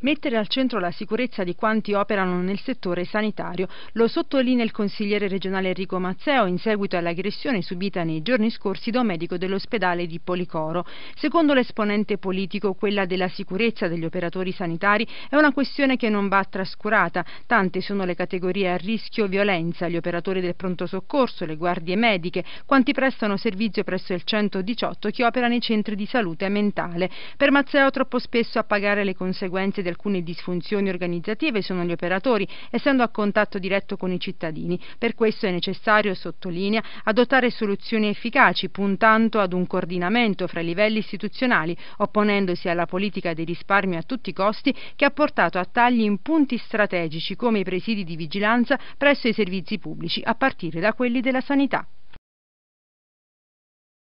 Mettere al centro la sicurezza di quanti operano nel settore sanitario, lo sottolinea il consigliere regionale Enrico Mazzeo in seguito all'aggressione subita nei giorni scorsi da un medico dell'ospedale di Policoro. Secondo l'esponente politico, quella della sicurezza degli operatori sanitari è una questione che non va trascurata, tante sono le categorie a rischio violenza, gli operatori del pronto soccorso, le guardie mediche, quanti prestano servizio presso il 118 che opera nei centri di salute mentale. Per Mazzeo troppo spesso a pagare le conseguenze di alcune disfunzioni organizzative sono gli operatori, essendo a contatto diretto con i cittadini. Per questo è necessario, sottolinea, adottare soluzioni efficaci, puntando ad un coordinamento fra i livelli istituzionali, opponendosi alla politica dei risparmi a tutti i costi che ha portato a tagli in punti strategici come i presidi di vigilanza presso i servizi pubblici, a partire da quelli della sanità.